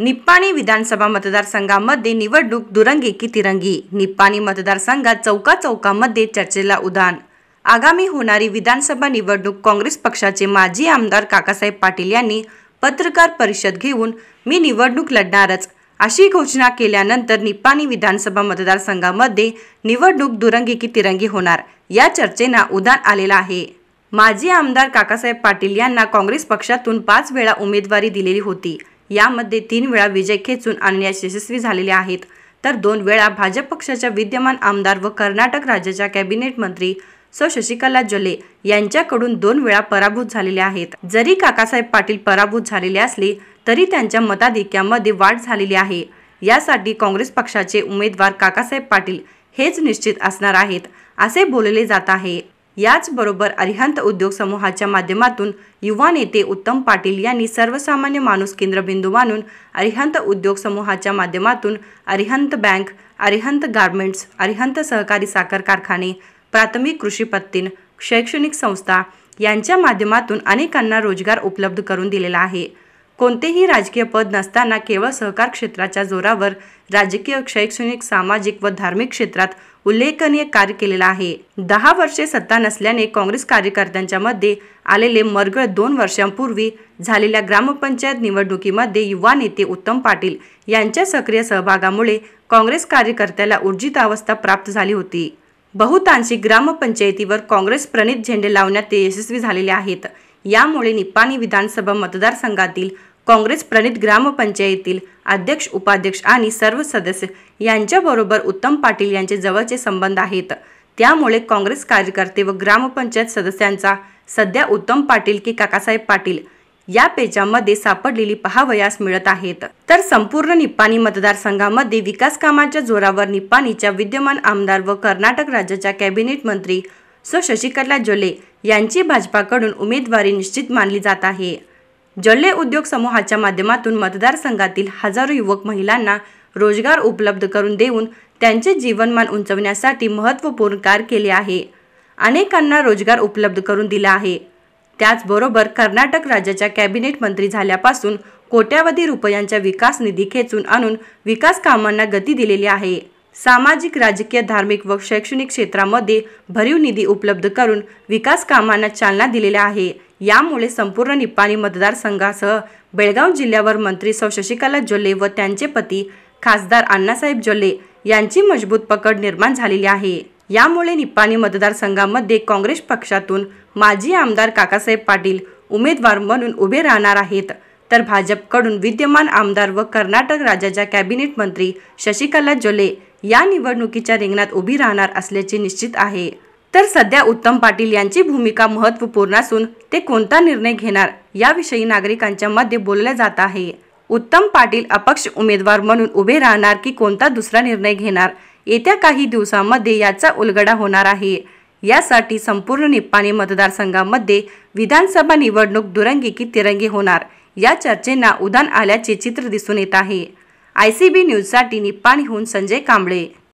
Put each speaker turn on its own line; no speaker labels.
निप्पाणी विधानसभा मतदारसंघामध्ये निवडणूक दुरंगी की तिरंगी निप्पाणी मतदारसंघात चौका चौकामध्ये चर्चेला उदान आगामी होणारी विधानसभा निवडणूक काँग्रेस पक्षाचे माजी आमदार काकासाहेब पाटील यांनी पत्रकार परिषद घेऊन मी निवडणूक लढणारच अशी घोषणा केल्यानंतर निपाणी विधानसभा मतदारसंघामध्ये निवडणूक दुरंगी की तिरंगी होणार या चर्चेना उदान आलेलं आहे माजी आमदार काकासाहेब पाटील यांना काँग्रेस पक्षातून पाच वेळा उमेदवारी दिलेली होती यामध्ये तीन वेळा विजय खेचून आणण्यास यशस्वी झालेले आहेत तर दोन वेळा भाजप पक्षाच्या विद्यमान आमदार व कर्नाटक राज्याच्या कॅबिनेट मंत्री सो शशिकला जले यांच्याकडून दोन वेळा पराभूत झालेले आहेत जरी काकासाहेब पाटील पराभूत झालेले असले तरी त्यांच्या मताधिक्यामध्ये वाढ झालेली आहे यासाठी काँग्रेस पक्षाचे उमेदवार काकासाहेब पाटील हेच निश्चित असणार आहेत असे बोलले जात आहे याचबरोबर अरिहंत उद्योग समूहाच्या माध्यमातून युवा नेते उत्तम पाटील यांनी सर्वसामान्य माणूस केंद्रबिंदू मानून अरिहंत उद्योग समूहाच्या माध्यमातून अरिहंत बँक अरिहंत गार्मेंट्स अरिहंत सहकारी साखर कारखाने प्राथमिक कृषी पत्तीन शैक्षणिक संस्था यांच्या माध्यमातून अनेकांना रोजगार उपलब्ध करून दिलेला आहे कोणतेही राजकीय पद नसताना केवळ सहकार क्षेत्राच्या जोरावर राजकीय शैक्षणिक सामाजिक व धार्मिक क्षेत्रात उल्लेखनीय कार्य केलेलं आहे दहा वर्षे सत्ता नसल्याने काँग्रेस कार्यकर्त्यांच्या मध्ये आलेले मरगळ दोन वर्षांपूर्वी झालेल्या ग्रामपंचायत निवडणुकीमध्ये युवा नेते उत्तम पाटील यांच्या सक्रिय सहभागामुळे काँग्रेस कार्यकर्त्याला ऊर्जित अवस्था प्राप्त झाली होती बहुतांशी ग्रामपंचायतीवर काँग्रेस प्रणित झेंडे लावण्यात ते यशस्वी झालेले आहेत यामुळे निपाणी विधानसभा मतदारसंघातील काँग्रेस प्रणित ग्रामपंचायतीतील अध्यक्ष उपाध्यक्ष आणि सर्व सदस्य यांच्याबरोबर उत्तम पाटील यांचे जवळचे संबंध आहेत त्यामुळे काँग्रेस कार्यकर्ते व ग्रामपंचायत सदस्यांचा सध्या उत्तम पाटील की काकासाहेब पाटील या पेजामध्ये सापडलेली पहावयास मिळत आहेत तर संपूर्ण निप्पाणी मतदारसंघामध्ये विकास कामाच्या जोरावर निप्पाणीच्या विद्यमान आमदार व कर्नाटक राज्याच्या कॅबिनेट मंत्री सो शशिकला जोले यांची भाजपाकडून उमेदवारी निश्चित मानली जात आहे जल्ले उद्योग समूहाच्या माध्यमातून मतदारसंघातील हजारो युवक महिलांना रोजगार उपलब्ध करून देऊन त्यांचे जीवनमान उंचवण्यासाठी महत्त्वपूर्ण कार्य केले आहे अनेकांना रोजगार उपलब्ध करून दिला आहे त्याचबरोबर कर्नाटक राज्याच्या कॅबिनेट मंत्री झाल्यापासून कोट्यावधी रुपयांच्या विकास निधी खेचून आणून विकास कामांना गती दिलेली आहे सामाजिक राजकीय धार्मिक व शैक्षणिक क्षेत्रामध्ये भरीव निधी उपलब्ध करून विकास कामांना चालना दिलेल्या आहे यामुळे संपूर्ण निपाणी मतदारसंघासह बेळगाव जिल्ह्यावर मंत्री सौ शशिकला जोल्ले व त्यांचे पती खासदार अण्णासाहेब जोल्ले यांची मजबूत पकड निर्माण झालेली आहे यामुळे निपाणी मतदारसंघामध्ये काँग्रेस पक्षातून माजी आमदार काकासाहेब पाटील उमेदवार म्हणून उभे राहणार आहेत तर भाजपकडून विद्यमान आमदार व कर्नाटक राज्याच्या कॅबिनेट मंत्री शशिकला जोले या निवडणुकीच्या रिंगणात उभी राहणार असल्याचे निश्चित आहे तर सध्या उत्तम पाटील यांची भूमिका महत्त्वपूर्ण असून ते कोणता निर्णय घेणार याविषयी नागरिकांच्या मध्ये बोलले जात आहे उत्तम पाटील अपक्ष उमेदवार म्हणून उभे राहणार की कोणता दुसरा निर्णय घेणार येत्या काही दिवसांमध्ये याचा उलगडा होणार आहे यासाठी संपूर्ण निप्पाणी मतदारसंघामध्ये विधानसभा निवडणूक दुरंगी की तिरंगी होणार या चर्चेना उदान आल्याचे चित्र दिसून येत आहे आय सी बी न्यूजसाठी निप्पाणीहून संजय कांबळे